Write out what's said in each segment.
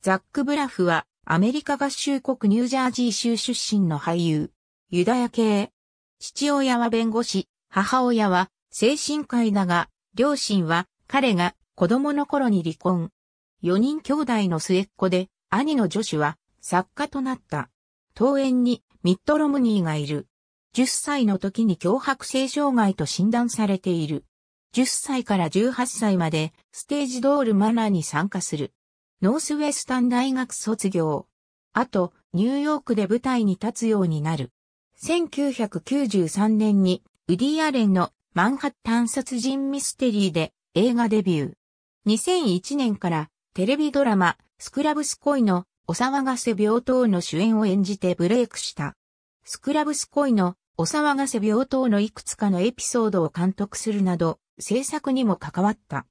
ザック・ブラフは、アメリカ合衆国ニュージャージー州出身の俳優、ユダヤ系。父親は弁護士、母親は精神科医だが、両親は彼が子供の頃に離婚。4人兄弟の末っ子で、兄の女子は作家となった。桃園にミッドロムニーがいる。10歳の時に脅迫性障害と診断されている。10歳から18歳までステージドールマナーに参加する。ノースウェスタン大学卒業。あと、ニューヨークで舞台に立つようになる。1993年に、ウディ・アレンのマンハッタン殺人ミステリーで映画デビュー。2001年からテレビドラマ、スクラブス恋のお騒がせ病棟の主演を演じてブレイクした。スクラブス恋のお騒がせ病棟のいくつかのエピソードを監督するなど、制作にも関わった。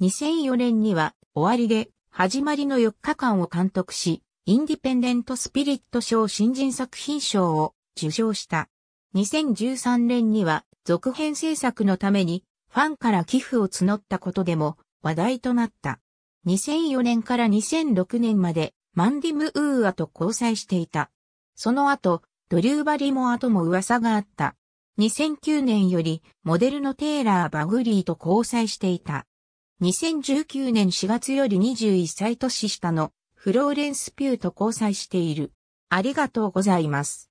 2004年には、終わりで始まりの4日間を監督し、インディペンデント・スピリット賞新人作品賞を受賞した。2013年には続編制作のためにファンから寄付を募ったことでも話題となった。2004年から2006年までマンディム・ウーアと交際していた。その後、ドリューバリモアとも噂があった。2009年よりモデルのテイラー・バグリーと交際していた。2019年4月より21歳年下のフローレンス・ピューと交際している。ありがとうございます。